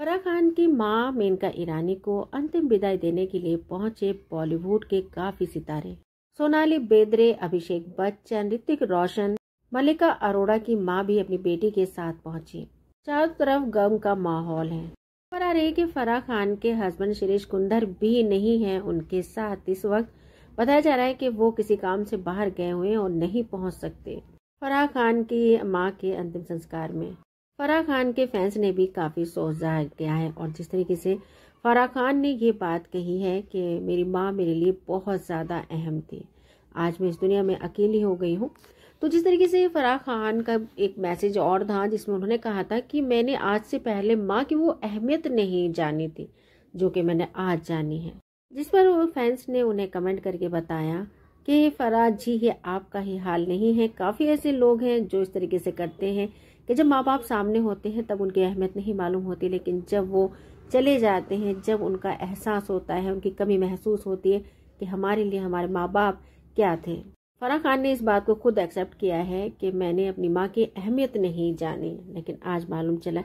फराह खान की मां मेनका ईरानी को अंतिम विदाई देने के लिए पहुंचे बॉलीवुड के काफी सितारे सोनाली बेदरे अभिषेक बच्चन ऋतिक रोशन मलिका अरोड़ा की मां भी अपनी बेटी के साथ पहुंची चारों तरफ गम का माहौल है आ रही कि फराह खान के हस्बैंड शरीश कुंदर भी नहीं हैं उनके साथ इस वक्त बताया जा रहा है कि वो किसी काम से बाहर गए हुए और नहीं पहुंच सकते फराह खान की मां के अंतिम संस्कार में फराह खान के फैंस ने भी काफ़ी सोच जाहिर किया है और जिस तरीके से फराह खान ने ये बात कही है कि मेरी माँ मेरे लिए बहुत ज़्यादा अहम थी आज मैं इस दुनिया में अकेली हो गई हूँ तो जिस तरीके से फराह खान का एक मैसेज और था जिसमें उन्होंने कहा था कि मैंने आज से पहले माँ की वो अहमियत नहीं जानी थी जो कि मैंने आज जानी है जिस पर वो फैंस ने उन्हें कमेंट करके बताया कि फराज जी ये आपका ही हाल नहीं है काफ़ी ऐसे लोग हैं जो इस तरीके से करते हैं कि जब माँ बाप सामने होते हैं तब उनकी अहमियत नहीं मालूम होती लेकिन जब वो चले जाते हैं जब उनका एहसास होता है उनकी कमी महसूस होती है कि हमारे लिए हमारे माँ बाप क्या थे फराह खान ने इस बात को खुद एक्सेप्ट किया है कि मैंने अपनी माँ की अहमियत नहीं जानी लेकिन आज मालूम चला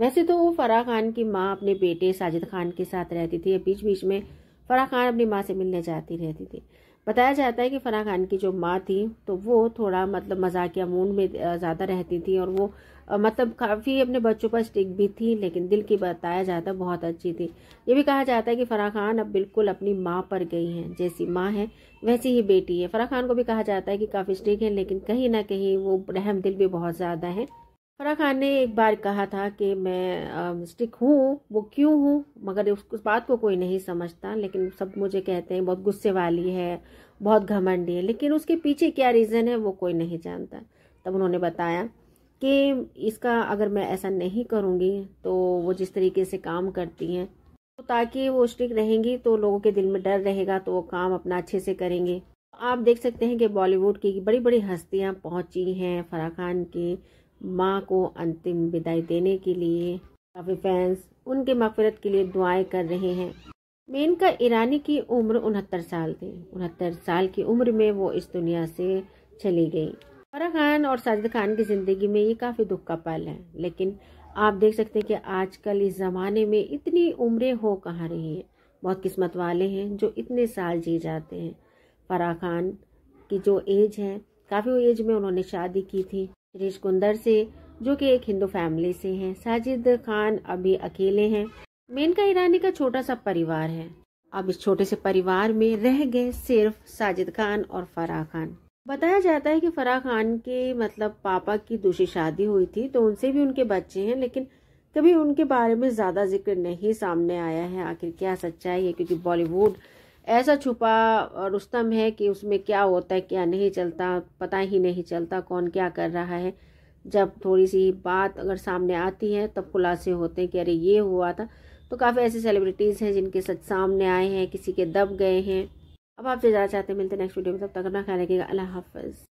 वैसे तो वो फराह खान की माँ अपने बेटे साजिद खान के साथ रहती थी बीच बीच में फराह खान अपनी माँ से मिलने जाती रहती थी बताया जाता है कि फ़राह खान की जो माँ थी तो वो थोड़ा मतलब मजाकिया मूड में ज़्यादा रहती थी और वो मतलब काफ़ी अपने बच्चों पर स्टिक भी थी लेकिन दिल की बताया जाता है बहुत अच्छी थी ये भी कहा जाता है कि फ़राह खान अब बिल्कुल अपनी माँ पर गई हैं जैसी माँ है वैसी ही बेटी है फ़राह खान को भी कहा जाता है कि काफ़ी स्टिक है लेकिन कहीं ना कहीं वो रहम दिल भी बहुत ज़्यादा है फरा खान ने एक बार कहा था कि मैं मिस्टिक हूँ वो क्यों हूँ मगर उस, उस बात को कोई नहीं समझता लेकिन सब मुझे कहते हैं बहुत गुस्से वाली है बहुत घमंडी है लेकिन उसके पीछे क्या रीज़न है वो कोई नहीं जानता तब उन्होंने बताया कि इसका अगर मैं ऐसा नहीं करूँगी तो वो जिस तरीके से काम करती हैं तो ताकि वो स्टिक रहेंगी तो लोगों के दिल में डर रहेगा तो वो काम अपना अच्छे से करेंगे आप देख सकते हैं कि बॉलीवुड की बड़ी बड़ी हस्तियां पहुंची हैं फराह खान की माँ को अंतिम विदाई देने के लिए काफ़ी फैंस उनके मफफरत के लिए दुआएं कर रहे हैं मेनका ईरानी की उम्र उनहत्तर साल थी उनहत्तर साल की उम्र में वो इस दुनिया से चली गई फराह खान और साजिद खान की ज़िंदगी में ये काफ़ी दुख का पल है लेकिन आप देख सकते हैं कि आजकल इस ज़माने में इतनी उम्रें हो कहाँ रही हैं बहुत किस्मत वाले हैं जो इतने साल जी जाते हैं फराह खान की जो एज है काफ़ी एज में उन्होंने शादी की थी श्रीश कुंदर से जो कि एक हिंदू फैमिली से हैं साजिद खान अभी अकेले हैं मेनका ईरानी का छोटा सा परिवार है अब इस छोटे से परिवार में रह गए सिर्फ साजिद खान और फराह खान बताया जाता है कि फराह खान के मतलब पापा की दूसरी शादी हुई थी तो उनसे भी उनके बच्चे हैं लेकिन कभी उनके बारे में ज़्यादा जिक्र नहीं सामने आया है आखिर क्या सच्चाई है क्योंकि बॉलीवुड ऐसा छुपा रुस्तम है कि उसमें क्या होता है क्या नहीं चलता पता ही नहीं चलता कौन क्या कर रहा है जब थोड़ी सी बात अगर सामने आती है तब खुलासे होते हैं कि अरे ये हुआ था तो काफ़ी ऐसे सेलिब्रिटीज़ हैं जिनके सच सामने आए हैं किसी के दब गए हैं अब आप जो ज़्यादा चाहते हैं मिलते हैं नेक्स्ट वीडियो में तब तक अपना ख्याल रखिएगा अल्लाह हाफिज़